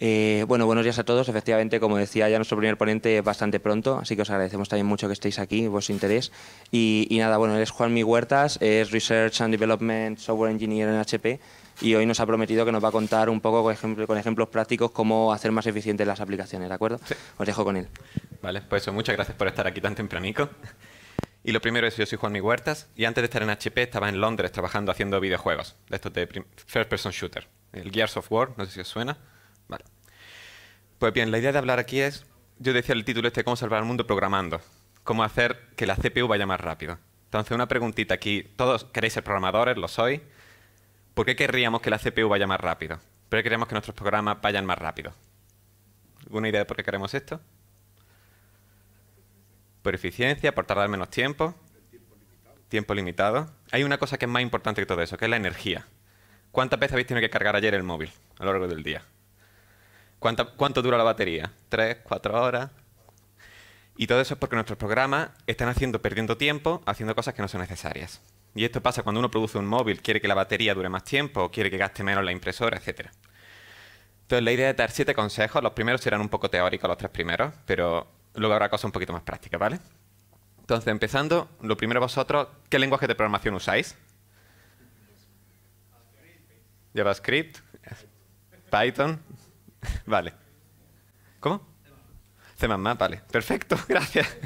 Eh, bueno, buenos días a todos. Efectivamente, como decía ya nuestro primer ponente, bastante pronto, así que os agradecemos también mucho que estéis aquí, vuestro interés. Y, nada, bueno, él es Juanmi Huertas, es Research and Development Software Engineer en HP y hoy nos ha prometido que nos va a contar un poco con, con ejemplos prácticos cómo hacer más eficientes las aplicaciones, ¿de acuerdo? Sí. Os dejo con él. Vale, pues eso, muchas gracias por estar aquí tan tempranico. Y lo primero es, yo soy Juanmi Huertas y antes de estar en HP estaba en Londres trabajando haciendo videojuegos, de estos de First Person Shooter, el Gears of War, no sé si os suena. Vale. Pues bien, la idea de hablar aquí es, yo decía el título este, cómo salvar el mundo programando, cómo hacer que la CPU vaya más rápido. Entonces, una preguntita aquí, todos queréis ser programadores, lo sois, ¿por qué querríamos que la CPU vaya más rápido? ¿Por qué queremos que nuestros programas vayan más rápido? ¿Alguna idea de por qué queremos esto? Por eficiencia, por tardar menos tiempo. tiempo limitado. Hay una cosa que es más importante que todo eso, que es la energía. ¿Cuántas veces habéis tenido que cargar ayer el móvil a lo largo del día? ¿Cuánto dura la batería? ¿Tres, cuatro horas? Y todo eso es porque nuestros programas están haciendo, perdiendo tiempo, haciendo cosas que no son necesarias. Y esto pasa cuando uno produce un móvil, quiere que la batería dure más tiempo, quiere que gaste menos la impresora, etc. Entonces la idea es dar siete consejos, los primeros serán un poco teóricos, los tres primeros, pero luego habrá cosas un poquito más prácticas, ¿vale? Entonces, empezando, lo primero vosotros, ¿qué lenguaje de programación usáis? JavaScript, Python, Vale. ¿Cómo? C++, vale. Perfecto, gracias.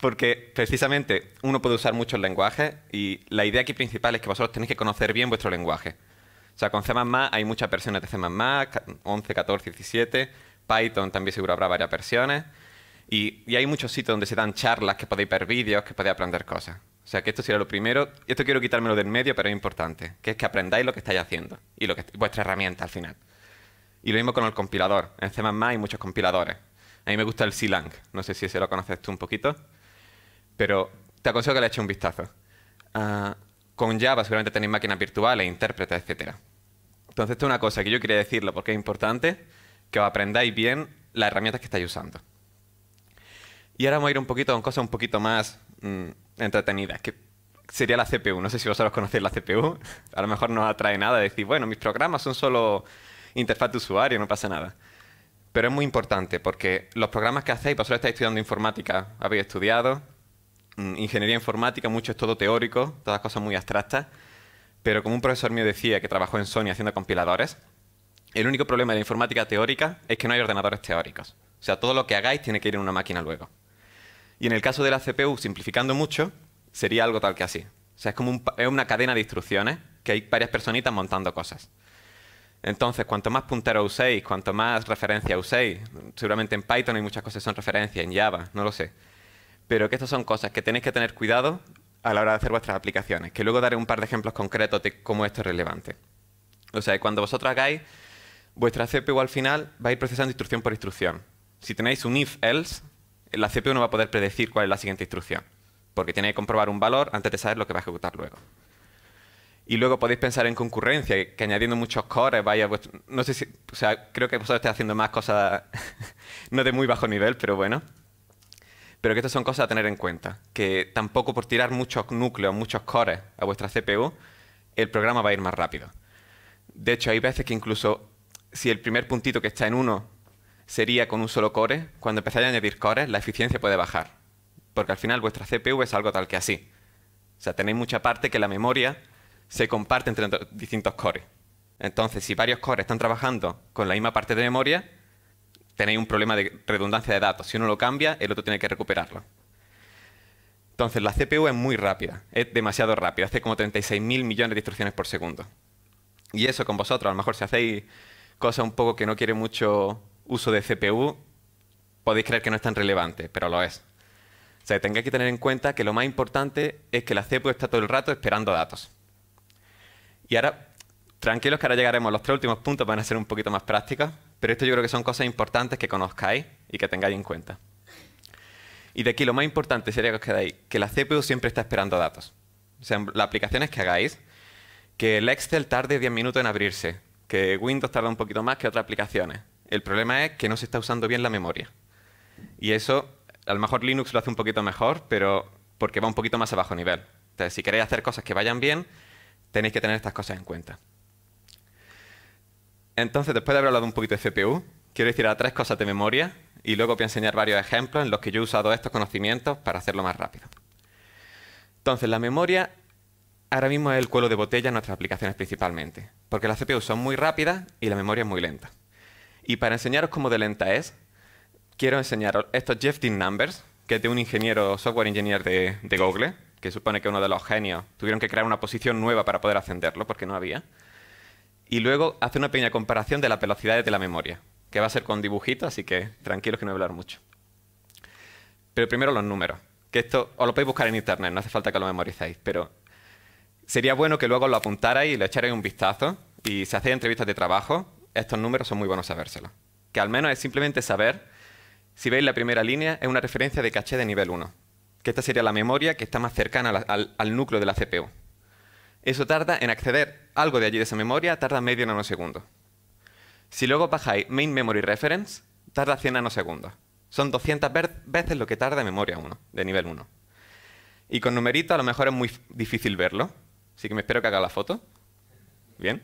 Porque precisamente uno puede usar muchos lenguajes y la idea aquí principal es que vosotros tenéis que conocer bien vuestro lenguaje. O sea, con C++ hay muchas versiones de C++, 11, 14, 17. Python también seguro habrá varias versiones. Y, hay muchos sitios donde se dan charlas, que podéis ver vídeos, que podéis aprender cosas. O sea, que esto sería lo primero. Esto quiero quitármelo del medio, pero es importante. Que es que aprendáis lo que estáis haciendo y lo que, vuestra herramienta al final. Y lo mismo con el compilador. En C++ hay muchos compiladores. A mí me gusta el C-Lang. No sé si ese lo conoces tú un poquito. Pero te aconsejo que le eches un vistazo. Ah, con Java seguramente tenéis máquinas virtuales, intérpretes, etc. Entonces, esto es una cosa que yo quería decirlo porque es importante que os aprendáis bien las herramientas que estáis usando. Y ahora vamos a ir un poquito a cosas un poquito más mm, entretenidas, que sería la CPU. No sé si vosotros conocéis la CPU. A lo mejor no os atrae nada decir, bueno, mis programas son solo interfaz de usuario, no pasa nada. Pero es muy importante porque los programas que hacéis, vosotros estáis estudiando informática, habéis estudiado mm, ingeniería informática, mucho es todo teórico, todas cosas muy abstractas. Pero como un profesor mío decía que trabajó en Sony haciendo compiladores, el único problema de la informática teórica es que no hay ordenadores teóricos. O sea, todo lo que hagáis tiene que ir en una máquina luego. Y en el caso de la CPU, simplificando mucho, sería algo tal que así. O sea, es como una cadena de instrucciones que hay varias personitas montando cosas. Entonces, cuanto más puntero uséis, cuanto más referencia uséis, seguramente en Python hay muchas cosas que son referencias, en Java, no lo sé. Pero que estas son cosas que tenéis que tener cuidado a la hora de hacer vuestras aplicaciones, que luego daré un par de ejemplos concretos de cómo esto es relevante. O sea, cuando vosotros hagáis vuestra CPU al final, va a ir procesando instrucción por instrucción. Si tenéis un if-else, la CPU no va a poder predecir cuál es la siguiente instrucción, porque tiene que comprobar un valor antes de saber lo que va a ejecutar luego. Y luego podéis pensar en concurrencia, que añadiendo muchos cores, vaya, vuestro... no sé si, o sea, creo que vosotros estáis haciendo más cosas, no de muy bajo nivel, pero bueno. Pero que estas son cosas a tener en cuenta, que tampoco por tirar muchos núcleos, muchos cores a vuestra CPU, el programa va a ir más rápido. De hecho, hay veces que incluso si el primer puntito que está en uno sería con un solo core, cuando empezáis a añadir cores, la eficiencia puede bajar. Porque al final vuestra CPU es algo tal que así. O sea, tenéis mucha parte que la memoria se comparten entre distintos cores. Entonces, si varios cores están trabajando con la misma parte de memoria, tenéis un problema de redundancia de datos. Si uno lo cambia, el otro tiene que recuperarlo. Entonces, la CPU es muy rápida, es demasiado rápida, hace como 36.000 millones de instrucciones por segundo. Y eso con vosotros, a lo mejor si hacéis cosas un poco que no quiere mucho uso de CPU, podéis creer que no es tan relevante, pero lo es. O sea, tengáis que tener en cuenta que lo más importante es que la CPU está todo el rato esperando datos. Y ahora, tranquilos que ahora llegaremos. Los tres últimos puntos van a ser un poquito más prácticos, pero esto yo creo que son cosas importantes que conozcáis y que tengáis en cuenta. Y de aquí lo más importante sería que os quedáis que la CPU siempre está esperando datos. O sea, las aplicaciones que hagáis, que el Excel tarde 10 minutos en abrirse, que Windows tarda un poquito más que otras aplicaciones. El problema es que no se está usando bien la memoria. Y eso, a lo mejor Linux lo hace un poquito mejor, pero porque va un poquito más a bajo nivel. Entonces, si queréis hacer cosas que vayan bien, tenéis que tener estas cosas en cuenta. Entonces, después de haber hablado un poquito de CPU, quiero decir a tres cosas de memoria y luego voy a enseñar varios ejemplos en los que yo he usado estos conocimientos para hacerlo más rápido. Entonces, la memoria ahora mismo es el cuello de botella en nuestras aplicaciones principalmente, porque las CPU son muy rápidas y la memoria es muy lenta. Y para enseñaros cómo de lenta es, quiero enseñaros estos Jeff Dean Numbers, que es de un ingeniero, software engineer de Google, que supone que uno de los genios, tuvieron que crear una posición nueva para poder ascenderlo, porque no había. Y luego hace una pequeña comparación de las velocidades de la memoria, que va a ser con dibujitos, así que tranquilos que no voy a hablar mucho. Pero primero los números, que esto os lo podéis buscar en internet, no hace falta que lo memoricéis, pero sería bueno que luego lo apuntarais y le echarais un vistazo y si hacéis entrevistas de trabajo, estos números son muy buenos sabérselos. Que al menos es simplemente saber, si veis la primera línea, es una referencia de caché de nivel 1 que esta sería la memoria que está más cercana al, núcleo de la CPU. Eso tarda en acceder algo de allí de esa memoria, tarda medio nanosegundo. Si luego bajáis Main Memory Reference, tarda 100 nanosegundos. Son 200 veces lo que tarda memoria 1, de nivel 1. Y con numerito a lo mejor es muy difícil verlo, así que me espero que haga la foto. Bien.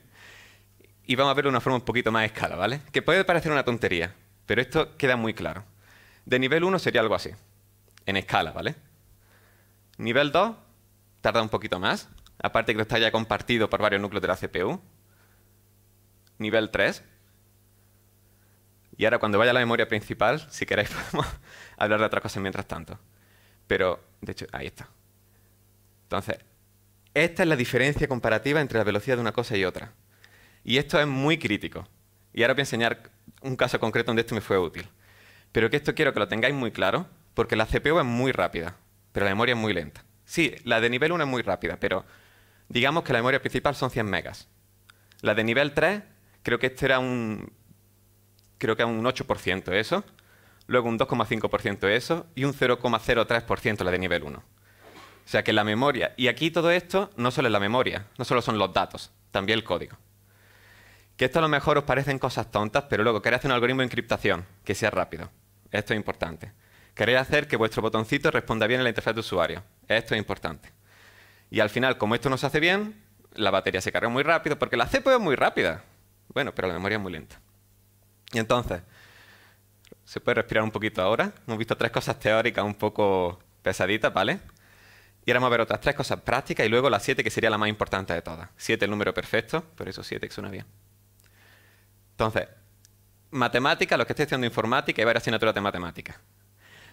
Y vamos a verlo de una forma un poquito más a escala, ¿vale? Que puede parecer una tontería, pero esto queda muy claro. De nivel 1 sería algo así, en escala, ¿vale? Nivel 2 tarda un poquito más, aparte que está ya compartido por varios núcleos de la CPU. Nivel 3. Y ahora cuando vaya a la memoria principal, si queréis podemos hablar de otra cosa mientras tanto. Pero, de hecho, ahí está. Entonces, esta es la diferencia comparativa entre la velocidad de una cosa y otra. Y esto es muy crítico. Y ahora voy a enseñar un caso concreto donde esto me fue útil. Pero que esto quiero que lo tengáis muy claro, porque la CPU es muy rápida pero la memoria es muy lenta. Sí, la de nivel 1 es muy rápida, pero digamos que la memoria principal son 100 megas. La de nivel 3, creo que esto era un creo que un 8% eso, luego un 2,5% eso y un 0,03% la de nivel 1. O sea que la memoria, y aquí todo esto no solo es la memoria, no solo son los datos, también el código. Que esto a lo mejor os parecen cosas tontas, pero luego queréis hacer un algoritmo de encriptación que sea rápido. Esto es importante. Queréis hacer que vuestro botoncito responda bien en la interfaz de usuario. Esto es importante. Y al final, como esto no se hace bien, la batería se carga muy rápido, porque la CPU es muy rápida. Bueno, pero la memoria es muy lenta. Y entonces, se puede respirar un poquito ahora. Hemos visto tres cosas teóricas un poco pesaditas, ¿vale? Y ahora vamos a ver otras tres cosas prácticas y luego la siete, que sería la más importante de todas. Siete, el número perfecto, por eso siete que suena bien. Entonces, matemática, los que estéis haciendo informática, hay varias asignaturas de matemática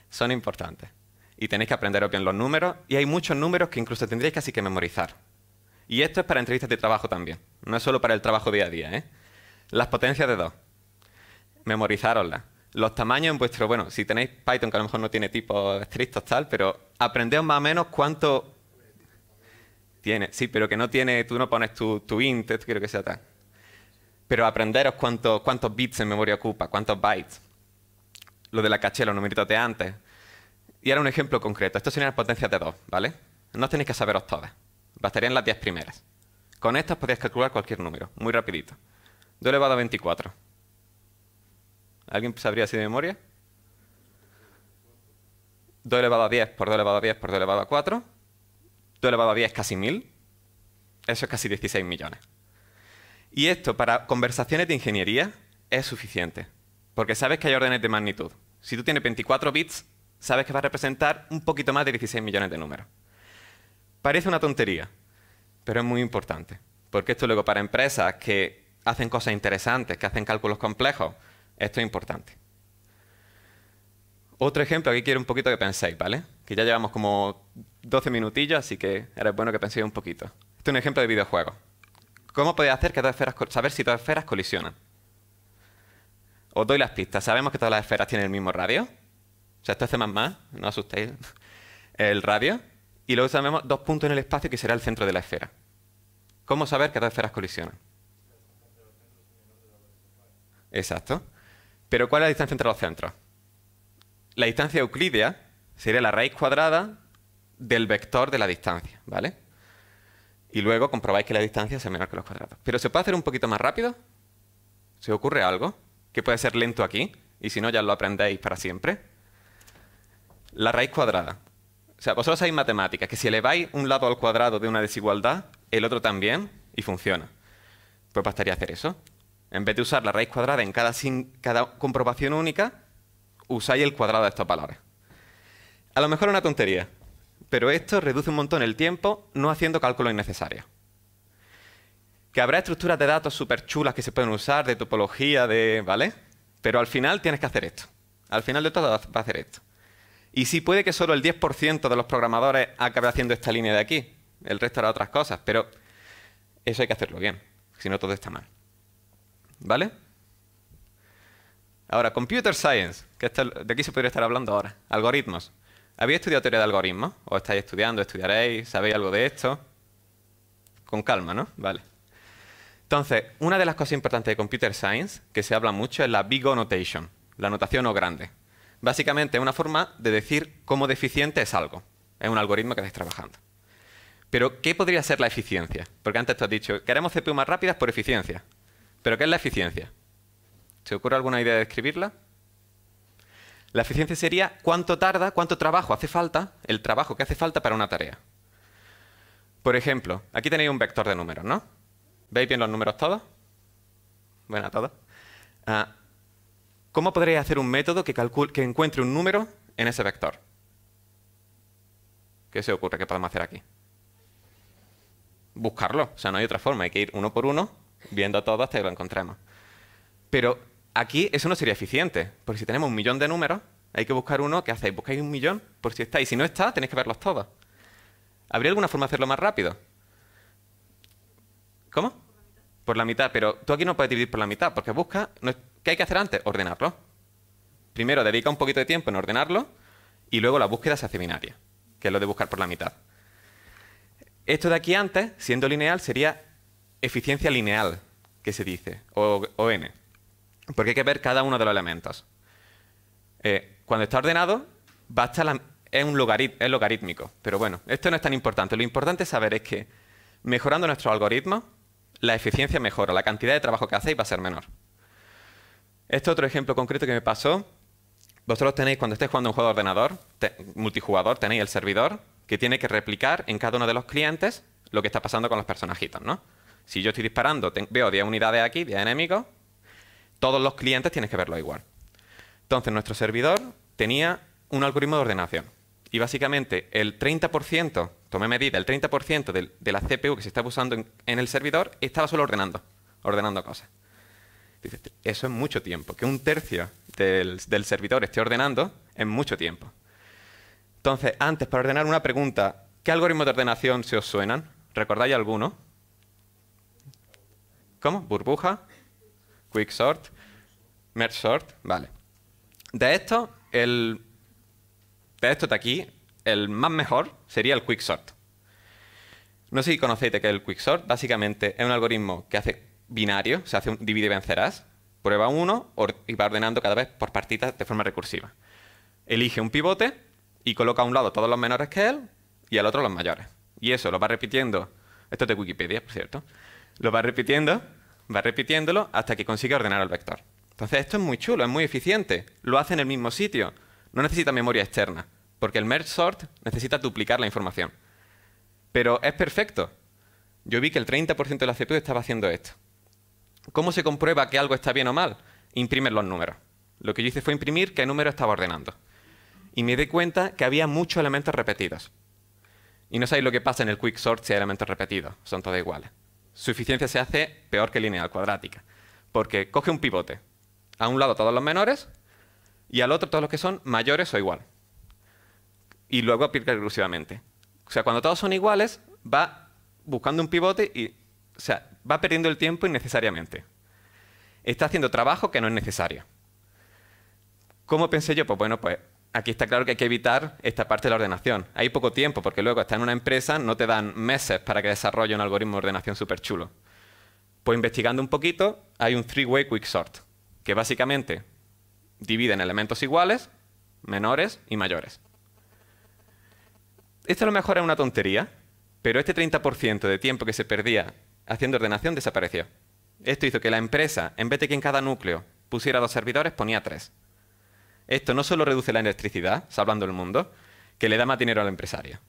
son importantes. Y tenéis que aprenderos bien los números, y hay muchos números que incluso tendréis casi que memorizar. Y esto es para entrevistas de trabajo también, no es solo para el trabajo día a día. ¿eh? Las potencias de 2, memorizaroslas Los tamaños en vuestro, bueno, si tenéis Python, que a lo mejor no tiene tipos estrictos tal, pero aprendeos más o menos cuánto tiene. Sí, pero que no tiene, tú no pones tu, tu int, quiero que sea tal. Pero aprenderos cuántos bits en memoria ocupa, cuántos bytes lo de la caché, numeritos de antes. Y ahora un ejemplo concreto. Estas serían las potencias de 2, ¿vale? No tenéis que saberos todas. Bastarían las 10 primeras. Con estas podéis calcular cualquier número, muy rapidito. 2 elevado a 24. ¿Alguien sabría así de memoria? 2 elevado a 10 por 2 elevado a 10 por 2 elevado a 4. 2 elevado a 10 es casi 1000. Eso es casi 16 millones. Y esto para conversaciones de ingeniería es suficiente porque sabes que hay órdenes de magnitud. Si tú tienes 24 bits, sabes que va a representar un poquito más de 16 millones de números. Parece una tontería, pero es muy importante, porque esto luego para empresas que hacen cosas interesantes, que hacen cálculos complejos, esto es importante. Otro ejemplo, aquí quiero un poquito que penséis, ¿vale? Que ya llevamos como 12 minutillos, así que era bueno que penséis un poquito. Este es un ejemplo de videojuego. ¿Cómo podéis hacer que dos esferas, saber si dos esferas colisionan? Os doy las pistas. Sabemos que todas las esferas tienen el mismo radio. O sea, esto es más. no os asustéis. El radio. Y luego sabemos dos puntos en el espacio que será el centro de la esfera. ¿Cómo saber que dos esferas colisionan? Exacto. Pero ¿cuál es la distancia entre los centros? La distancia euclidea sería la raíz cuadrada del vector de la distancia, ¿vale? Y luego comprobáis que la distancia es menor que los cuadrados. Pero ¿se puede hacer un poquito más rápido? ¿Se ocurre algo? que puede ser lento aquí, y si no ya lo aprendéis para siempre. La raíz cuadrada. O sea, vosotros sabéis matemáticas, que si eleváis un lado al cuadrado de una desigualdad, el otro también, y funciona. Pues bastaría hacer eso. En vez de usar la raíz cuadrada en cada, sin, cada comprobación única, usáis el cuadrado de estas palabras. A lo mejor una tontería, pero esto reduce un montón el tiempo no haciendo cálculos innecesarios que habrá estructuras de datos súper chulas que se pueden usar, de topología, de. ¿Vale? Pero al final tienes que hacer esto. Al final de todo vas a hacer esto. Y sí puede que solo el 10% de los programadores acabe haciendo esta línea de aquí. El resto hará otras cosas, pero eso hay que hacerlo bien. Si no, todo está mal. ¿Vale? Ahora, Computer Science, que de aquí se podría estar hablando ahora. Algoritmos. ¿Habéis estudiado teoría de algoritmos? ¿O estáis estudiando, estudiaréis, sabéis algo de esto? Con calma, ¿no? Vale. Entonces, una de las cosas importantes de Computer Science, que se habla mucho, es la Big O Notation, la notación O grande. Básicamente es una forma de decir cómo deficiente es algo. Es un algoritmo que estáis trabajando. Pero, ¿qué podría ser la eficiencia? Porque antes te has dicho, queremos CPU más rápidas por eficiencia. ¿Pero qué es la eficiencia? ¿Se ocurre alguna idea de describirla? La eficiencia sería cuánto tarda, cuánto trabajo hace falta, el trabajo que hace falta para una tarea. Por ejemplo, aquí tenéis un vector de números, ¿no? ¿Veis bien los números todos? bueno todos. Ah, ¿Cómo podréis hacer un método que, que encuentre un número en ese vector? ¿Qué se ocurre ¿Qué podemos hacer aquí? Buscarlo. O sea, no hay otra forma. Hay que ir uno por uno, viendo a todos hasta que lo encontremos. Pero aquí eso no sería eficiente, porque si tenemos un millón de números, hay que buscar uno. ¿Qué hacéis? Buscáis un millón por si está. Y si no está, tenéis que verlos todos. ¿Habría alguna forma de hacerlo más rápido? ¿Cómo? Por la mitad, pero tú aquí no puedes dividir por la mitad, porque busca... ¿Qué hay que hacer antes? Ordenarlo. Primero dedica un poquito de tiempo en ordenarlo y luego la búsqueda se hace binaria, que es lo de buscar por la mitad. Esto de aquí antes, siendo lineal, sería eficiencia lineal, que se dice, o, n, porque hay que ver cada uno de los elementos. Eh, cuando está ordenado, basta la, es un es logarítmico, pero bueno, esto no es tan importante. Lo importante es saber es que mejorando nuestro algoritmo la eficiencia mejora, la cantidad de trabajo que hacéis va a ser menor. Este otro ejemplo concreto que me pasó, vosotros tenéis, cuando estéis jugando un juego de ordenador, multijugador, tenéis el servidor que tiene que replicar en cada uno de los clientes lo que está pasando con los personajitos, ¿no? Si yo estoy disparando, veo 10 unidades aquí, 10 enemigos, todos los clientes tienen que verlo igual. Entonces, nuestro servidor tenía un algoritmo de ordenación y básicamente el 30%, tomé medida, el 30% de, la CPU que se estaba usando en, el servidor estaba solo ordenando, ordenando cosas. Dices, eso es mucho tiempo, que un tercio del, servidor esté ordenando es mucho tiempo. Entonces, antes, para ordenar una pregunta, ¿qué algoritmos de ordenación se os suenan? ¿Recordáis alguno? ¿Cómo? ¿Burbuja? ¿Quicksort? ¿Merge sort? Vale. De esto, el de esto de aquí, el más mejor sería el quick sort. No sé si conocéis de qué es el quicksort. Básicamente es un algoritmo que hace binario, se hace un divide y vencerás. Prueba uno y va ordenando cada vez por partitas de forma recursiva. Elige un pivote y coloca a un lado todos los menores que él y al otro los mayores. Y eso lo va repitiendo. Esto es de Wikipedia, por cierto. Lo va repitiendo, va repitiéndolo hasta que consigue ordenar el vector. Entonces esto es muy chulo, es muy eficiente. Lo hace en el mismo sitio no necesita memoria externa, porque el merge sort necesita duplicar la información. Pero es perfecto. Yo vi que el 30% de la CPU estaba haciendo esto. ¿Cómo se comprueba que algo está bien o mal? Imprimir los números. Lo que yo hice fue imprimir qué número estaba ordenando. Y me di cuenta que había muchos elementos repetidos. Y no sabéis lo que pasa en el quick sort si hay elementos repetidos, son todos iguales. Su eficiencia se hace peor que lineal cuadrática, porque coge un pivote, a un lado todos los menores y al otro todos los que son mayores o igual. Y luego aplica exclusivamente. O sea, cuando todos son iguales, va buscando un pivote y o sea, va perdiendo el tiempo innecesariamente. Está haciendo trabajo que no es necesario. ¿Cómo pensé yo? Pues bueno, pues aquí está claro que hay que evitar esta parte de la ordenación. Hay poco tiempo, porque luego está en una empresa, no te dan meses para que desarrolle un algoritmo de ordenación súper chulo. Pues investigando un poquito, hay un three-way quicksort, que básicamente divide en elementos iguales, menores y mayores. Esto a lo mejor es una tontería, pero este 30% de tiempo que se perdía haciendo ordenación desapareció. Esto hizo que la empresa, en vez de que en cada núcleo pusiera dos servidores, ponía tres. Esto no solo reduce la electricidad, salvando el mundo, que le da más dinero al empresario.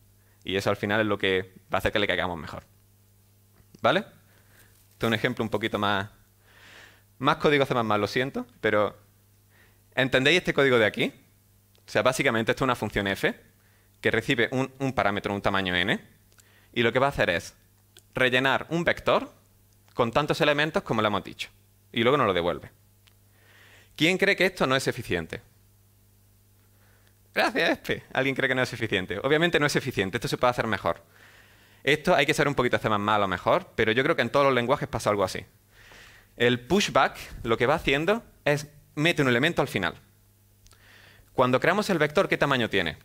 Y eso al final es lo que va a hacer que le caigamos mejor. ¿Vale? Esto es un ejemplo un poquito más... Más código hace más mal, lo siento, pero ¿Entendéis este código de aquí? O sea, básicamente esto es una función f que recibe un, parámetro, un tamaño n, y lo que va a hacer es rellenar un vector con tantos elementos como le hemos dicho, y luego nos lo devuelve. ¿Quién cree que esto no es eficiente? Gracias, este. Alguien cree que no es eficiente. Obviamente no es eficiente, esto se puede hacer mejor. Esto hay que ser un poquito más malo mejor, pero yo creo que en todos los lenguajes pasa algo así. El pushback lo que va haciendo es mete un elemento al final. Cuando creamos el vector, ¿qué tamaño tiene?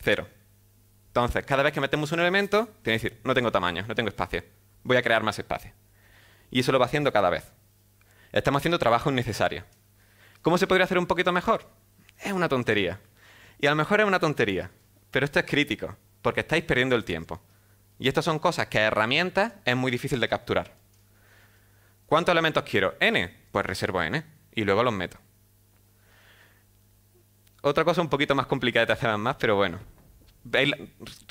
Cero. Entonces, cada vez que metemos un elemento, tiene que decir, no tengo tamaño, no tengo espacio. Voy a crear más espacio. Y eso lo va haciendo cada vez. Estamos haciendo trabajo innecesario. ¿Cómo se podría hacer un poquito mejor? Es una tontería. Y a lo mejor es una tontería, pero esto es crítico, porque estáis perdiendo el tiempo. Y estas son cosas que a herramientas es muy difícil de capturar. ¿Cuántos elementos quiero? N. Pues reservo N y luego los meto. Otra cosa un poquito más complicada de hacer más, pero bueno.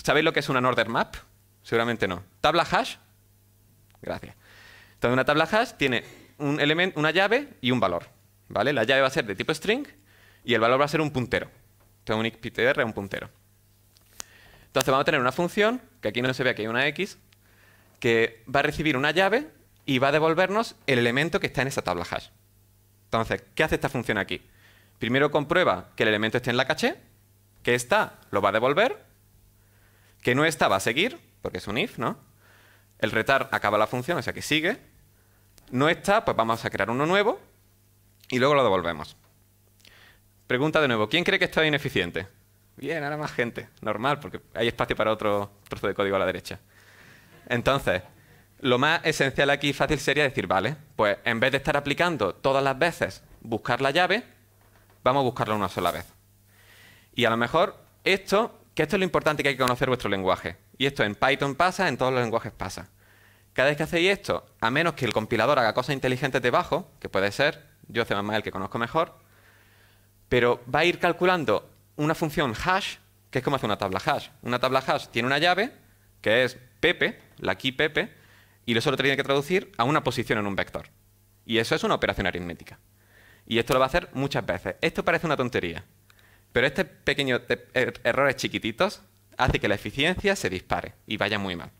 ¿Sabéis lo que es una order map? Seguramente no. ¿Tabla hash? Gracias. Entonces, una tabla hash tiene un elemento, una llave y un valor. ¿vale? La llave va a ser de tipo string y el valor va a ser un puntero. Entonces, un XPTR es un puntero. Entonces, vamos a tener una función, que aquí no se ve, que hay una X, que va a recibir una llave y va a devolvernos el elemento que está en esa tabla hash. Entonces, ¿qué hace esta función aquí? Primero comprueba que el elemento esté en la caché, que está, lo va a devolver, que no está, va a seguir, porque es un if, ¿no? El retar acaba la función, o sea que sigue. No está, pues vamos a crear uno nuevo y luego lo devolvemos. Pregunta de nuevo, ¿quién cree que está ineficiente? Bien, ahora más gente. Normal, porque hay espacio para otro trozo de código a la derecha. Entonces, lo más esencial aquí fácil sería decir, vale, pues en vez de estar aplicando todas las veces buscar la llave, vamos a buscarla una sola vez. Y a lo mejor esto, que esto es lo importante que hay que conocer vuestro lenguaje. Y esto en Python pasa, en todos los lenguajes pasa. Cada vez que hacéis esto, a menos que el compilador haga cosas inteligentes debajo, que puede ser, yo sé mal el que conozco mejor, pero va a ir calculando una función hash, que es como hace una tabla hash. Una tabla hash tiene una llave, que es Pepe, la key Pepe, y lo solo tiene que traducir a una posición en un vector. Y eso es una operación aritmética. Y esto lo va a hacer muchas veces. Esto parece una tontería, pero estos pequeños er, errores chiquititos hace que la eficiencia se dispare y vaya muy mal.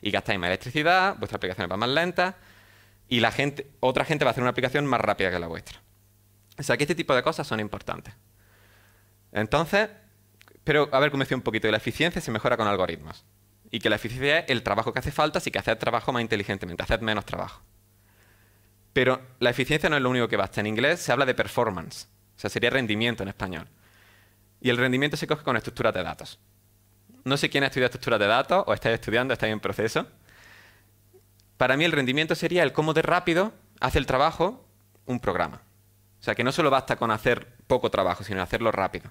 Y gastáis más electricidad, vuestra aplicación va más lenta y la gente, otra gente va a hacer una aplicación más rápida que la vuestra. O sea que este tipo de cosas son importantes. Entonces, pero haber convencido un poquito de la eficiencia se mejora con algoritmos. Y que la eficiencia es el trabajo que hace falta, así que hacer trabajo más inteligentemente, hacer menos trabajo. Pero la eficiencia no es lo único que basta. En inglés se habla de performance, o sea, sería rendimiento en español. Y el rendimiento se coge con estructuras de datos. No sé quién ha estudiado estructuras de datos, o estáis estudiando, estáis en proceso. Para mí el rendimiento sería el cómo de rápido hace el trabajo un programa. O sea, que no solo basta con hacer poco trabajo, sino hacerlo rápido.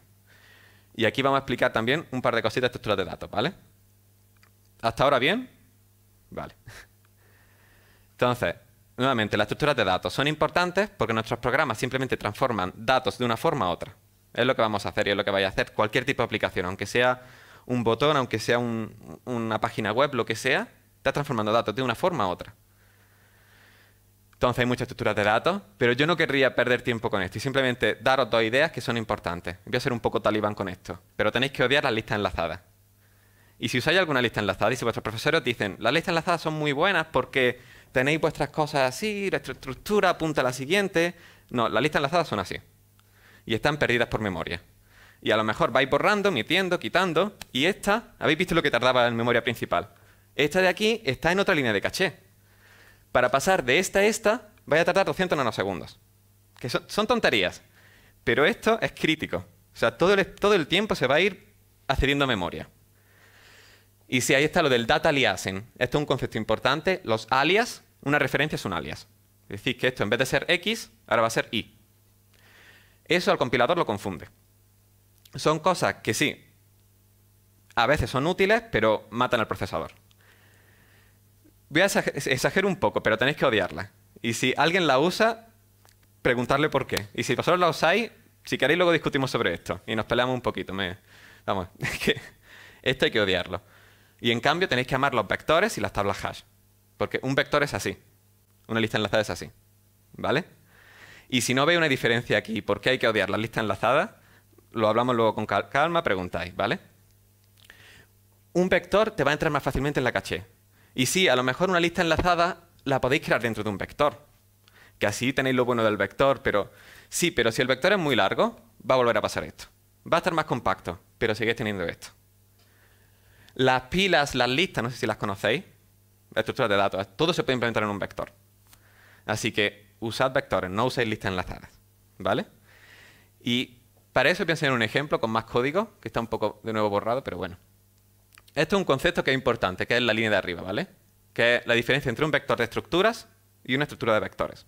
Y aquí vamos a explicar también un par de cositas de estructuras de datos, ¿vale? ¿Hasta ahora bien? Vale. Entonces, nuevamente, las estructuras de datos son importantes porque nuestros programas simplemente transforman datos de una forma a otra. Es lo que vamos a hacer y es lo que vais a hacer cualquier tipo de aplicación, aunque sea un botón, aunque sea una página web, lo que sea, está transformando datos de una forma a otra. Entonces hay muchas estructuras de datos, pero yo no querría perder tiempo con esto y simplemente daros dos ideas que son importantes. Voy a ser un poco talibán con esto, pero tenéis que odiar las listas enlazadas. Y si usáis alguna lista enlazada y si vuestros profesores dicen, las listas enlazadas son muy buenas porque tenéis vuestras cosas así, vuestra estructura apunta a la siguiente. No, las listas enlazadas son así. Y están perdidas por memoria. Y a lo mejor vais borrando, metiendo, quitando. Y esta, habéis visto lo que tardaba en memoria principal. Esta de aquí está en otra línea de caché. Para pasar de esta a esta, vaya a tardar 200 nanosegundos. Que son, son tonterías. Pero esto es crítico. O sea, todo el, todo el tiempo se va a ir accediendo a memoria. Y si ahí está lo del data aliasing, esto es un concepto importante. Los alias, una referencia es un alias. Es decir, que esto en vez de ser X, ahora va a ser Y. Eso al compilador lo confunde. Son cosas que sí, a veces son útiles, pero matan al procesador. Voy a exagerar un poco, pero tenéis que odiarla. Y si alguien la usa, preguntarle por qué. Y si vosotros la usáis, si queréis luego discutimos sobre esto y nos peleamos un poquito. Vamos, esto hay que odiarlo. Y en cambio tenéis que amar los vectores y las tablas hash. Porque un vector es así. Una lista enlazada es así. ¿Vale? Y si no veis una diferencia aquí, ¿por qué hay que odiar la lista enlazada Lo hablamos luego con calma, preguntáis, ¿vale? Un vector te va a entrar más fácilmente en la caché. Y sí, a lo mejor una lista enlazada la podéis crear dentro de un vector. Que así tenéis lo bueno del vector, pero sí, pero si el vector es muy largo, va a volver a pasar esto. Va a estar más compacto, pero seguís teniendo esto. Las pilas, las listas, no sé si las conocéis, estructuras de datos, todo se puede implementar en un vector. Así que usad vectores, no uséis listas enlazadas, ¿vale? Y para eso pienso en un ejemplo con más código, que está un poco de nuevo borrado, pero bueno. Esto es un concepto que es importante, que es la línea de arriba, ¿vale? Que es la diferencia entre un vector de estructuras y una estructura de vectores.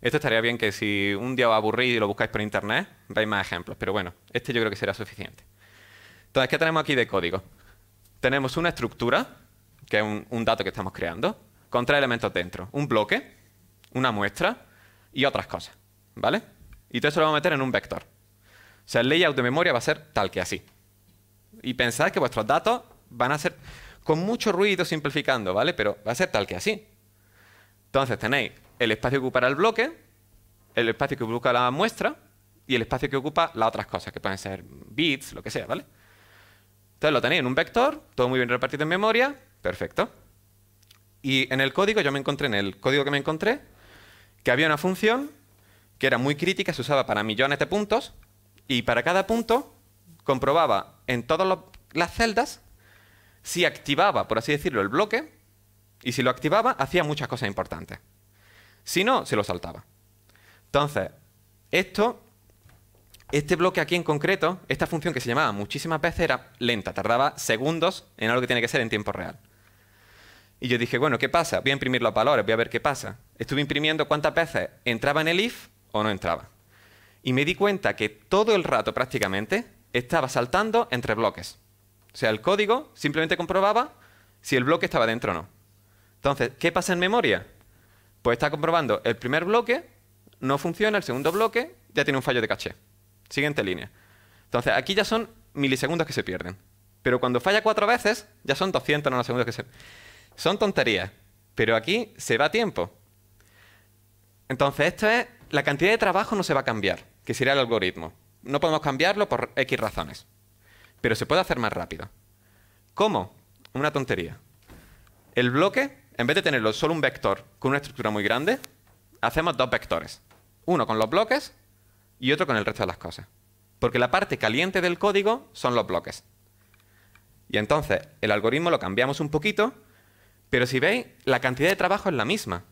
Esto estaría bien que si un día os aburrís y lo buscáis por internet, veáis más ejemplos, pero bueno, este yo creo que será suficiente. Entonces, ¿qué tenemos aquí de código? tenemos una estructura, que es un, dato que estamos creando, con tres elementos dentro. Un bloque, una muestra y otras cosas. ¿Vale? Y todo eso lo vamos a meter en un vector. O sea, el layout de memoria va a ser tal que así. Y pensad que vuestros datos van a ser con mucho ruido simplificando, ¿vale? Pero va a ser tal que así. Entonces tenéis el espacio que ocupará el bloque, el espacio que ocupa la muestra y el espacio que ocupa las otras cosas, que pueden ser bits, lo que sea, ¿vale? Entonces lo tenía en un vector, todo muy bien repartido en memoria, perfecto. Y en el código, yo me encontré en el código que me encontré, que había una función que era muy crítica, se usaba para millones de puntos, y para cada punto comprobaba en todas las celdas si activaba, por así decirlo, el bloque, y si lo activaba, hacía muchas cosas importantes. Si no, se lo saltaba. Entonces, esto este bloque aquí en concreto, esta función que se llamaba muchísimas veces era lenta, tardaba segundos en algo que tiene que ser en tiempo real. Y yo dije, bueno, ¿qué pasa? Voy a imprimir los valores, voy a ver qué pasa. Estuve imprimiendo cuántas veces entraba en el if o no entraba. Y me di cuenta que todo el rato prácticamente estaba saltando entre bloques. O sea, el código simplemente comprobaba si el bloque estaba dentro o no. Entonces, ¿qué pasa en memoria? Pues está comprobando el primer bloque, no funciona, el segundo bloque ya tiene un fallo de caché. Siguiente línea. Entonces, aquí ya son milisegundos que se pierden. Pero cuando falla cuatro veces, ya son 200 nanosegundos que se... Son tonterías, pero aquí se va tiempo. Entonces, esto es... La cantidad de trabajo no se va a cambiar, que sería el algoritmo. No podemos cambiarlo por X razones. Pero se puede hacer más rápido. ¿Cómo? Una tontería. El bloque, en vez de tenerlo solo un vector con una estructura muy grande, hacemos dos vectores. Uno con los bloques y otro con el resto de las cosas. Porque la parte caliente del código son los bloques. Y entonces el algoritmo lo cambiamos un poquito, pero si veis, la cantidad de trabajo es la misma.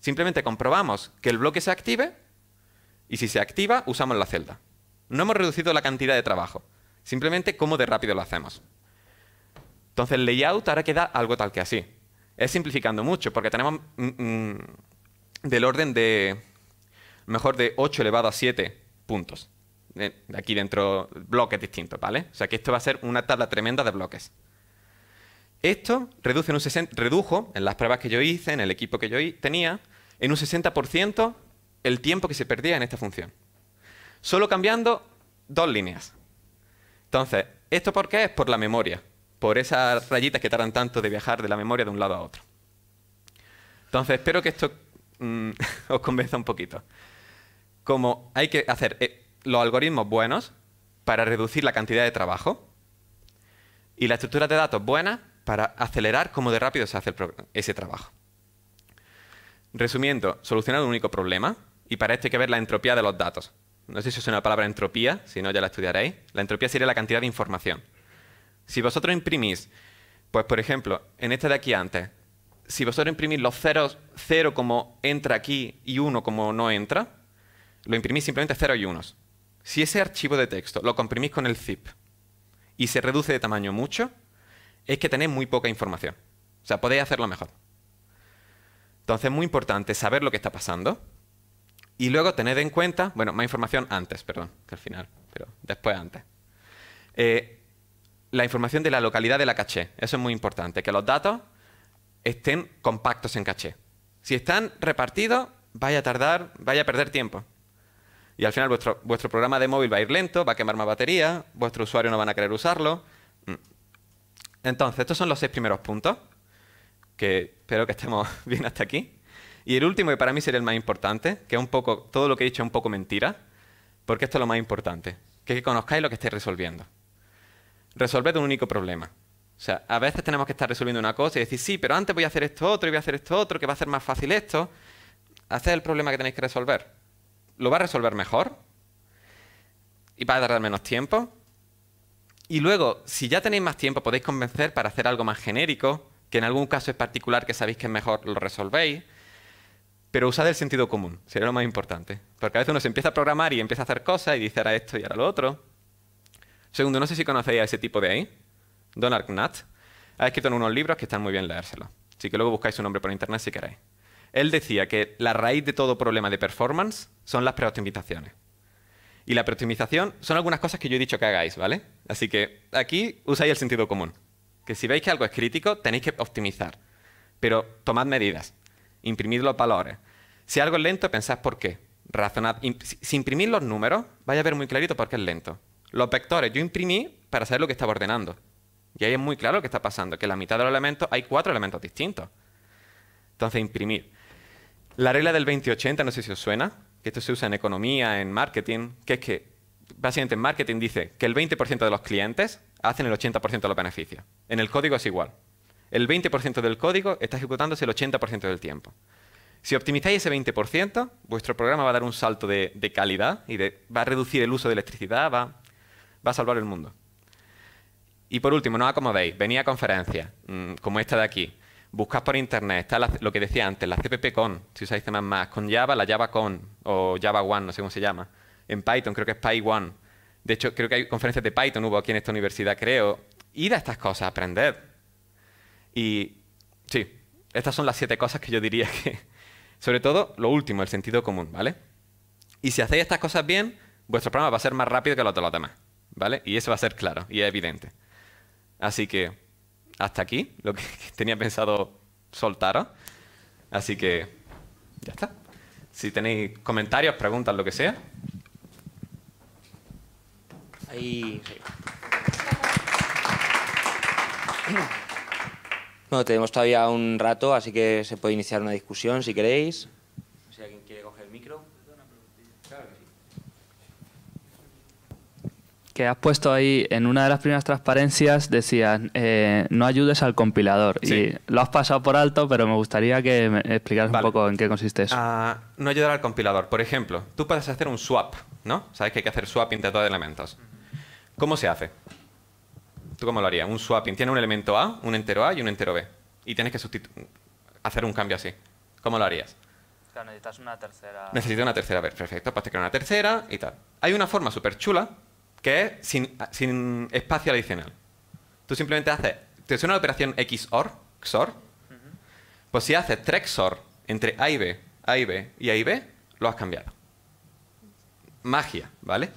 Simplemente comprobamos que el bloque se active y si se activa, usamos la celda. No hemos reducido la cantidad de trabajo, simplemente cómo de rápido lo hacemos. Entonces el layout ahora queda algo tal que así. Es simplificando mucho porque tenemos mm, mm, del orden de, mejor de 8 elevado a 7 puntos. De aquí dentro, bloques distintos, ¿vale? O sea que esto va a ser una tabla tremenda de bloques. Esto redujo en las pruebas que yo hice, en el equipo que yo tenía, en un 60% el tiempo que se perdía en esta función. Solo cambiando dos líneas. Entonces, ¿esto por qué? Es por la memoria. Por esas rayitas que tardan tanto de viajar de la memoria de un lado a otro. Entonces, espero que esto mm, os convenza un poquito como hay que hacer eh, los algoritmos buenos para reducir la cantidad de trabajo y la estructura de datos buena para acelerar cómo de rápido se hace ese trabajo. Resumiendo, solucionar un único problema y para esto hay que ver la entropía de los datos. No sé si es una palabra entropía, si no ya la estudiaréis. La entropía sería la cantidad de información. Si vosotros imprimís, pues por ejemplo, en este de aquí antes, si vosotros imprimís los ceros cero como entra aquí y uno como no entra, lo imprimís simplemente a ceros y unos. Si ese archivo de texto lo comprimís con el zip y se reduce de tamaño mucho, es que tenéis muy poca información. O sea, podéis hacerlo mejor. Entonces es muy importante saber lo que está pasando y luego tener en cuenta, bueno, más información antes, perdón, que al final, pero después antes. Eh, la información de la localidad de la caché, eso es muy importante, que los datos estén compactos en caché. Si están repartidos, vaya a tardar, vaya a perder tiempo. Y al final vuestro, vuestro programa de móvil va a ir lento, va a quemar más batería, vuestro usuario no van a querer usarlo. Mm. Entonces, estos son los seis primeros puntos, que espero que estemos bien hasta aquí. Y el último, que para mí sería el más importante, que es un poco, todo lo que he dicho es un poco mentira, porque esto es lo más importante, que, conozcáis lo que estáis resolviendo. Resolved un único problema. O sea, a veces tenemos que estar resolviendo una cosa y decir, sí, pero antes voy a hacer esto otro y voy a hacer esto otro, que va a ser más fácil esto. Haced el problema que tenéis que resolver lo va a resolver mejor y va a tardar menos tiempo. Y luego, si ya tenéis más tiempo, podéis convencer para hacer algo más genérico, que en algún caso es particular que sabéis que es mejor, lo resolvéis. Pero usad el sentido común, sería lo más importante. Porque a veces uno se empieza a programar y empieza a hacer cosas y dice ahora esto y ahora lo otro. Segundo, no sé si conocéis a ese tipo de ahí, Donald Knapp Ha escrito en unos libros que están muy bien leérselos. Así que luego buscáis su nombre por internet si queréis. Él decía que la raíz de todo problema de performance son las preoptimizaciones. Y la preoptimización son algunas cosas que yo he dicho que hagáis, ¿vale? Así que aquí usáis el sentido común. Que si veis que algo es crítico, tenéis que optimizar. Pero tomad medidas. Imprimid los valores. Si algo es lento, pensad por qué. Razonad. Si imprimís los números, vais a ver muy clarito por qué es lento. Los vectores yo imprimí para saber lo que estaba ordenando. Y ahí es muy claro lo que está pasando, que en la mitad de los elementos hay cuatro elementos distintos. Entonces, imprimir. La regla del 20-80, no sé si os suena, que esto se usa en economía, en marketing, que es que básicamente en marketing dice que el 20% de los clientes hacen el 80% de los beneficios. En el código es igual. El 20% del código está ejecutándose el 80% del tiempo. Si optimizáis ese 20%, vuestro programa va a dar un salto de, calidad y va a reducir el uso de electricidad, va, a salvar el mundo. Y por último, no acomodéis, venía a conferencias, mm, como esta de aquí, Buscad por internet, está lo que decía antes, la CppCon, si usáis temas más, con Java, la JavaCon, o Java One, no sé cómo se llama. En Python, creo que es PyOne. De hecho, creo que hay conferencias de Python, hubo aquí en esta universidad, creo. Id a estas cosas, aprended. Y sí, estas son las siete cosas que yo diría que... Sobre todo, lo último, el sentido común, ¿vale? Y si hacéis estas cosas bien, vuestro programa va a ser más rápido que los de los demás, ¿vale? Y eso va a ser claro y es evidente. Así que hasta aquí lo que tenía pensado soltaros. Así que ya está. Si tenéis comentarios, preguntas, lo que sea. Ahí. Bueno, tenemos todavía un rato, así que se puede iniciar una discusión si queréis. Si alguien quiere coger el micro que has puesto ahí en una de las primeras transparencias decías eh, no ayudes al compilador y lo has pasado por alto pero me gustaría que me explicaras un poco en qué consiste eso. Ah, no ayudar al compilador. Por ejemplo, tú puedes hacer un swap, ¿no? Sabes que hay que hacer swapping de dos elementos. ¿Cómo se hace? ¿Tú cómo lo harías? Un swapping tiene un elemento A, un entero A y un entero B y tienes que hacer un cambio así. ¿Cómo lo harías? Claro, necesitas una tercera. Necesito una tercera, ver, perfecto, para pues crear una tercera y tal. Hay una forma súper chula que es sin, espacio adicional. Tú simplemente haces, te suena la operación XOR, XOR, pues si haces tres XOR entre A y B, A y B y A y B, lo has cambiado. Magia, ¿vale?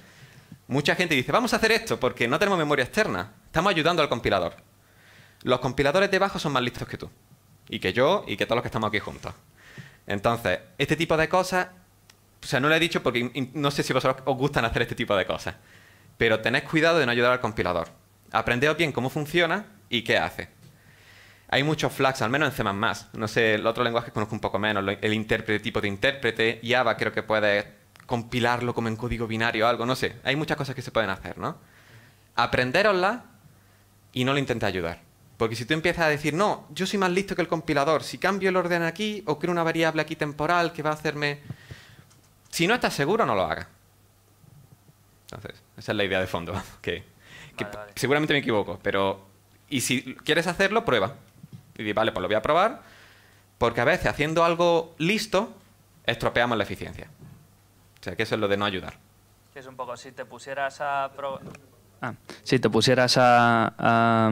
Mucha gente dice, vamos a hacer esto porque no tenemos memoria externa, estamos ayudando al compilador. Los compiladores de bajo son más listos que tú, y que yo, y que todos los que estamos aquí juntos. Entonces, este tipo de cosas, o sea, no lo he dicho porque no sé si vosotros os gustan hacer este tipo de cosas pero tened cuidado de no ayudar al compilador. Aprendeos bien cómo funciona y qué hace. Hay muchos flags, al menos en C++. No sé, el otro lenguaje conozco un poco menos, el intérprete, tipo de intérprete, Java creo que puede compilarlo como en código binario o algo, no sé. Hay muchas cosas que se pueden hacer, ¿no? Aprenderosla y no lo intentéis ayudar. Porque si tú empiezas a decir, no, yo soy más listo que el compilador, si cambio el orden aquí o creo una variable aquí temporal que va a hacerme... Si no estás seguro, no lo hagas. Entonces... Esa es la idea de fondo. que, seguramente me equivoco, pero. Y si quieres hacerlo, prueba. Y di, vale, pues lo voy a probar. Porque a veces haciendo algo listo, estropeamos la eficiencia. O sea, que eso es lo de no ayudar. es un poco, si te pusieras a... Ah, si te pusieras a,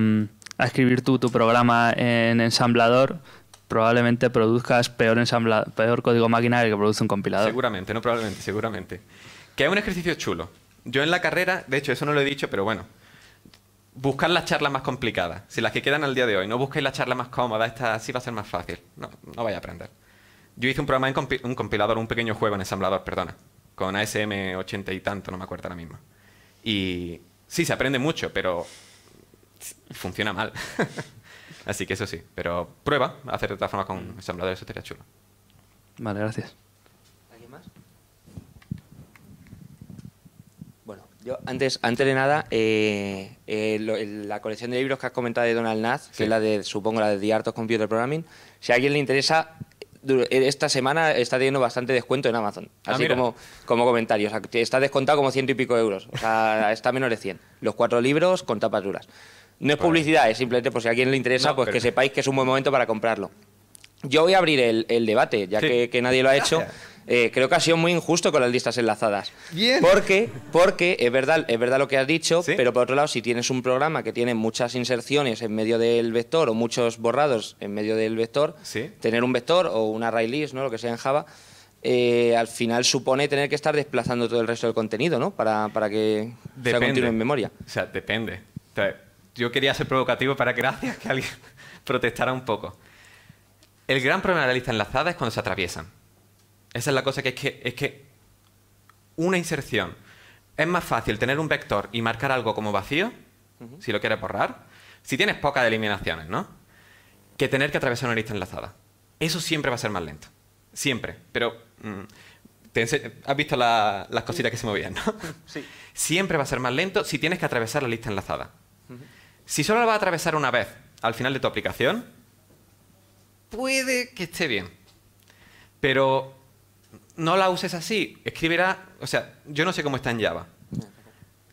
escribir tú tu programa en ensamblador, probablemente produzcas peor, ensambla, peor código máquina que que produce un compilador. Seguramente, no probablemente, seguramente. Que es un ejercicio chulo. Yo en la carrera, de hecho, eso no lo he dicho, pero bueno, buscar las charlas más complicadas. Si las que quedan al día de hoy, no busquéis la charla más cómoda, esta sí va a ser más fácil. No, no vais a aprender. Yo hice un programa en un compilador, un pequeño juego en ensamblador, perdona, con ASM 80 y tanto, no me acuerdo ahora mismo. Y sí, se aprende mucho, pero funciona mal. Así que eso sí, pero prueba, hacer de todas formas con mm. ensamblador, eso sería chulo. Vale, gracias. Yo, antes, antes de nada, eh, eh, la colección de libros que has comentado de Donald Naz, que es la de, supongo, la de The Art of Computer Programming, si a alguien le interesa, eh, esta semana está teniendo bastante descuento en Amazon. Ah, Así como, como comentario. está descontado como ciento y pico euros. O sea, está menos de 100. Los cuatro libros con tapas duras. No es publicidad, es simplemente por si a alguien le interesa, pues que sepáis que es un buen momento para comprarlo. Yo voy a abrir el, debate, ya que, nadie lo ha hecho. Eh, creo que ha sido muy injusto con las listas enlazadas. Bien. Porque, porque es, verdad, es verdad lo que has dicho, pero por otro lado, si tienes un programa que tiene muchas inserciones en medio del vector o muchos borrados en medio del vector, tener un vector o una array list, ¿no? lo que sea en Java, eh, al final supone tener que estar desplazando todo el resto del contenido, ¿no? Para, que se sea en memoria. O sea, depende. yo quería ser provocativo para que, gracias que alguien protestara un poco. El gran problema de la lista enlazada es cuando se atraviesan. Esa es la cosa que es que, una inserción es más fácil tener un vector y marcar algo como vacío, si lo quieres borrar, si tienes pocas eliminaciones, ¿no? Que tener que atravesar una lista enlazada. Eso siempre va a ser más lento. Siempre. Pero mm, has visto las cositas que se movían, ¿no? Sí. Siempre va a ser más lento si tienes que atravesar la lista enlazada. Si solo la vas a atravesar una vez al final de tu aplicación, puede que esté bien. Pero no la uses así, Escribirá... o sea, yo no sé cómo está en Java.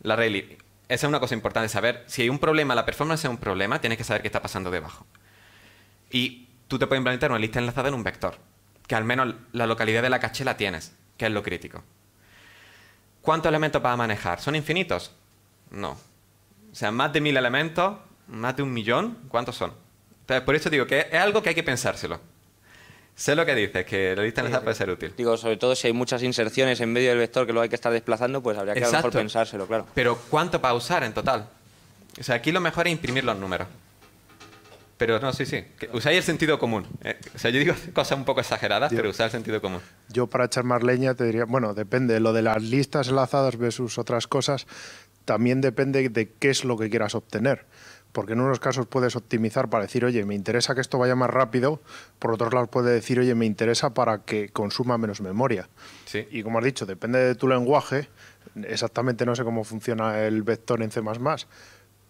La Rayleigh, esa es una cosa importante, saber si hay un problema, la performance es un problema, tienes que saber qué está pasando debajo. Y tú te puedes implementar una lista enlazada en un vector, que al menos la localidad de la caché la tienes, que es lo crítico. ¿Cuántos elementos vas a manejar? ¿Son infinitos? No. O sea, más de mil elementos, más de un millón, ¿cuántos son? Entonces, por eso digo que es algo que hay que pensárselo. Sé lo que dices, que la lista enlazada puede ser útil. Digo, sobre todo si hay muchas inserciones en medio del vector que lo hay que estar desplazando, pues habría que a lo mejor pensárselo, claro. Pero ¿cuánto para usar en total? O sea, aquí lo mejor es imprimir los números. Pero no, sí, sí. Usáis el sentido común. Eh, o sea, yo digo cosas un poco exageradas, pero usáis el sentido común. Yo para echar más leña te diría, bueno, depende. Lo de las listas enlazadas versus otras cosas, también depende de qué es lo que quieras obtener porque en unos casos puedes optimizar para decir, oye, me interesa que esto vaya más rápido, por otros lados puedes decir, oye, me interesa para que consuma menos memoria. Y como has dicho, depende de tu lenguaje, exactamente no sé cómo funciona el vector en C++,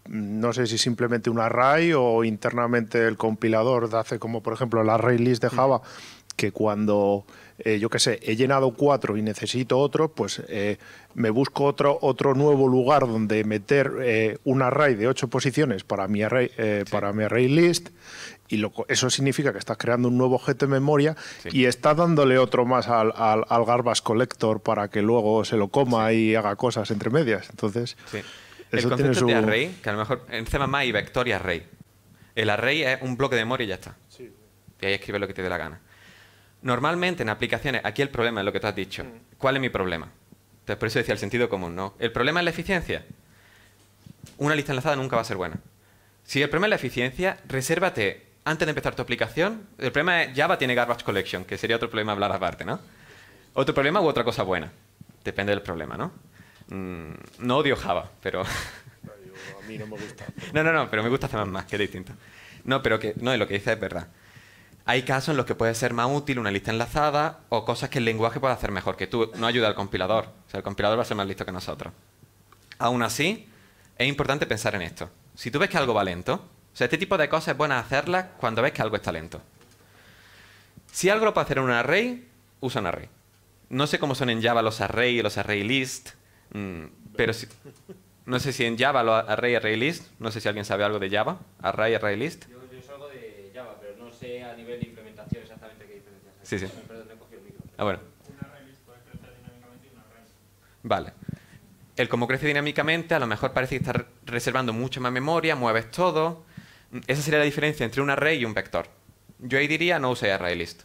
no sé si simplemente un array o internamente el compilador hace como por ejemplo el array list de mm. Java que cuando, eh, yo qué sé, he llenado cuatro y necesito otro, pues eh, me busco otro, otro nuevo lugar donde meter eh, un array de ocho posiciones para mi array, eh, para mi array list. Y lo, eso significa que estás creando un nuevo objeto de memoria y estás dándole otro más al, al, garbage collector para que luego se lo coma y haga cosas entre medias. Entonces, el concepto de array, que a lo mejor en C++ hay vector y array. El array es un bloque de memoria y ya está. Y ahí escribes lo que te dé la gana. Normalmente en aplicaciones, aquí el problema es lo que tú has dicho. Mm. ¿Cuál es mi problema? Entonces, por eso decía el sentido común, ¿no? ¿El problema es la eficiencia? Una lista enlazada nunca va a ser buena. Si el problema es la eficiencia, resérvate antes de empezar tu aplicación. El problema es Java tiene garbage collection, que sería otro problema hablar aparte, ¿no? Otro problema u otra cosa buena. Depende del problema, ¿no? Mm, no odio Java, pero... a mí no me gusta. No, no, no, pero me gusta hacer más, que es distinto. No, pero que, no, lo que dices es verdad. Hay casos en los que puede ser más útil una lista enlazada o cosas que el lenguaje puede hacer mejor que tú. No ayuda al compilador. O sea, el compilador va a ser más listo que nosotros. Aún así, es importante pensar en esto. Si tú ves que algo va lento, o sea, este tipo de cosas es bueno hacerlas cuando ves que algo está lento. Si algo lo puede hacer en un array, usa un array. No sé cómo son en Java los array y los array list, mm, pero si, no sé si en Java los array array list, no sé si alguien sabe algo de Java, array array list. Sí, sí. Ah, bueno. Vale. El cómo crece dinámicamente, a lo mejor parece que está reservando mucha más memoria, mueves todo. Esa sería la diferencia entre un array y un vector. Yo ahí diría no use ArrayList.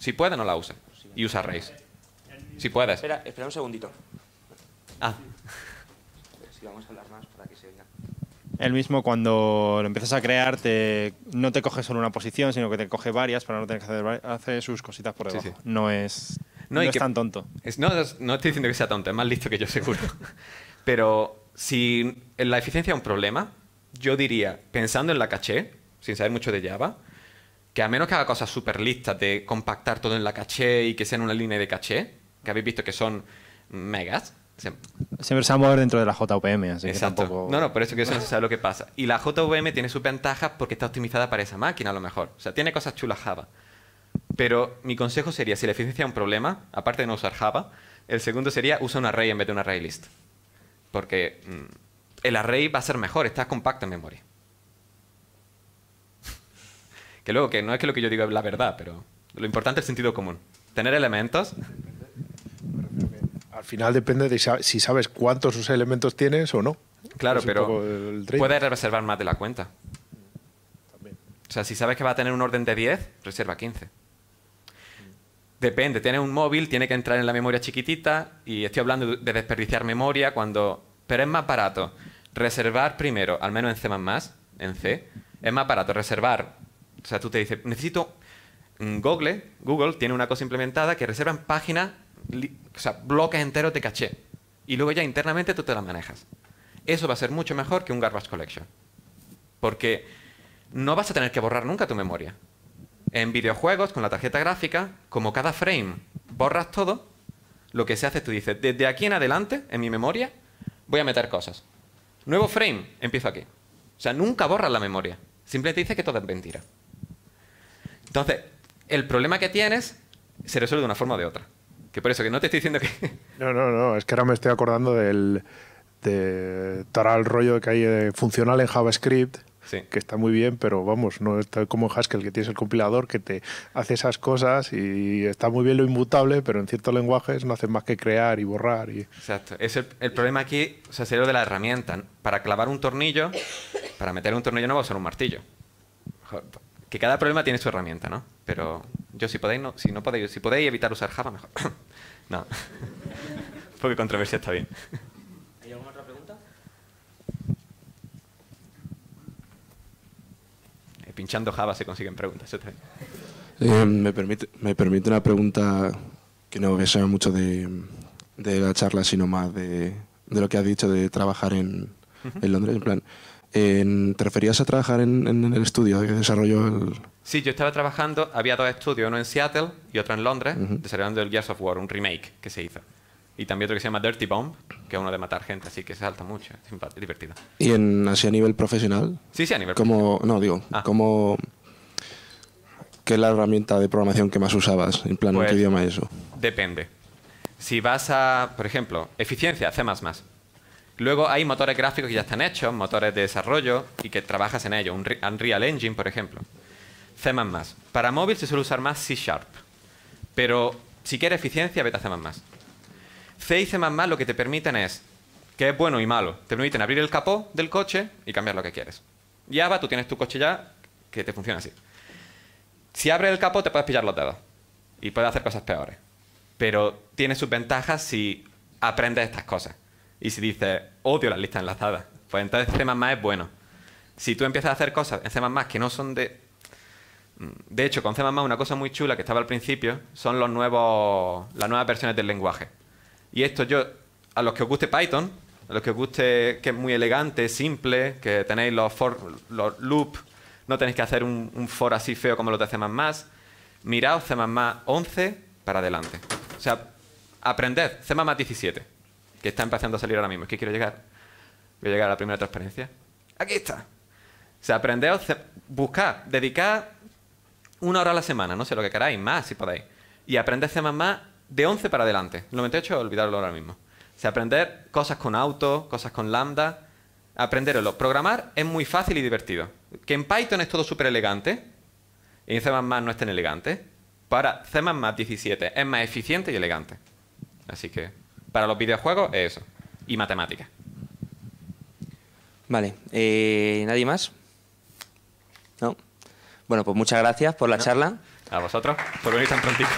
Si puede, no la use. Y usa arrays. Si puedes. Espera, espera un segundito. Ah. Si vamos a hablar más para que se oiga. El mismo cuando lo empiezas a crear te, no te coge solo una posición, sino que te coge varias para no tener que hacer, sus cositas por debajo. No es, no, tan tonto. no, no estoy diciendo que sea tonto, es más listo que yo seguro. Pero si la eficiencia es un problema, yo diría, pensando en la caché, sin saber mucho de Java, que a menos que haga cosas súper listas de compactar todo en la caché y que sea en una línea de caché, que habéis visto que son megas, Siempre. se va a mover dentro de la JVM, así Exacto. que tampoco... No, no, por eso que eso no se sabe lo que pasa. Y la JVM tiene sus ventajas porque está optimizada para esa máquina a lo mejor. O sea, tiene cosas chulas Java. Pero mi consejo sería, si la eficiencia es un problema, aparte de no usar Java, el segundo sería usa un array en vez de un array list. Porque mm, el array va a ser mejor, está compacto en memoria. que luego, que no es que lo que yo digo es la verdad, pero lo importante es el sentido común. Tener elementos al final depende de si sabes cuántos elementos tienes o no. Claro, pero puedes reservar más de la cuenta. O sea, si sabes que va a tener un orden de 10, reserva 15. Depende, tiene un móvil, tiene que entrar en la memoria chiquitita y estoy hablando de desperdiciar memoria cuando... Pero es más barato reservar primero, al menos en C++, en C, es más barato reservar... O sea, tú te dices, necesito... Mm, Google, Google tiene una cosa implementada que reserva en página o sea, bloques enteros te caché. Y luego ya internamente tú te las manejas. Eso va a ser mucho mejor que un garbage collection. Porque no vas a tener que borrar nunca tu memoria. En videojuegos, con la tarjeta gráfica, como cada frame borras todo, lo que se hace es tú dices, desde aquí en adelante, en mi memoria, voy a meter cosas. Nuevo frame, empiezo aquí. O sea, nunca borras la memoria. Simplemente dices que todo es mentira. Entonces, el problema que tienes se resuelve de una forma o de otra. Que por eso, que no te estoy diciendo que... No, no, no, es que ahora me estoy acordando del... De, tará el rollo que hay de funcional en JavaScript, que está muy bien, pero vamos, no está como en Haskell, que tienes el compilador que te hace esas cosas y está muy bien lo inmutable, pero en ciertos lenguajes no hace más que crear y borrar. Y... Exacto. Es el, problema aquí o sea, sería de la herramienta. Para clavar un tornillo, para meter un tornillo no va a usar un martillo. Que cada problema tiene su herramienta, ¿no? Pero yo si podéis, no, si no podéis, si podéis evitar usar Java, mejor. No. porque controversia está bien. ¿Hay alguna otra pregunta? Eh, pinchando Java se consiguen preguntas. Eh, me, permite, una pregunta que no voy mucho de, la charla, sino más de, lo que has dicho de trabajar en, en Londres. En plan, ¿Te referías a trabajar en, el estudio que desarrolló el...? Sí, yo estaba trabajando, había dos estudios, uno en Seattle y otro en Londres, desarrollando el Gears of War, un remake que se hizo. Y también otro que se llama Dirty Bomb, que es uno de matar gente, así que se salta mucho, es divertido. ¿Y en, así a nivel profesional? Sí, sí, a nivel como, No, digo, ah. como... ¿Qué es la herramienta de programación que más usabas? En plan, ¿en qué pues, idioma es eso? Depende. Si vas a, por ejemplo, eficiencia, C++. Luego hay motores gráficos que ya están hechos, motores de desarrollo y que trabajas en ellos. Un Unreal Engine, por ejemplo. C++. Para móvil se suele usar más C Sharp. Pero si quieres eficiencia, vete a C++. C y C++ lo que te permiten es, que es bueno y malo, te permiten abrir el capó del coche y cambiar lo que quieres. ya va, tú tienes tu coche ya que te funciona así. Si abres el capó, te puedes pillar los dedos y puedes hacer cosas peores. Pero tiene sus ventajas si aprendes estas cosas. Y si dices, odio las listas enlazadas, pues entonces C++ es bueno. Si tú empiezas a hacer cosas en C++ que no son de... De hecho, con C++ una cosa muy chula que estaba al principio son los nuevos, las nuevas versiones del lenguaje. Y esto yo, a los que os guste Python, a los que os guste que es muy elegante, simple, que tenéis los, for, los loop, no tenéis que hacer un, for así feo como los de C++, mirad C++ 11 para adelante. O sea, aprended C++ 17 que está empezando a salir ahora mismo. Es que quiero llegar. Voy a llegar a la primera transparencia. Aquí está. se aprende a buscar, dedicar una hora a la semana, no sé lo que queráis, más si podéis. Y aprender C++ de 11 para adelante. 98, olvidarlo ahora mismo. se aprender cosas con auto, cosas con lambda, aprenderlo. Programar es muy fácil y divertido. Que en Python es todo súper elegante, y en C++ no es tan elegante. Para C++ 17 es más eficiente y elegante. Así que para los videojuegos es eso. Y matemática. Vale. Eh, ¿Nadie más? No. Bueno, pues muchas gracias por la charla. A vosotros por venir tan prontito.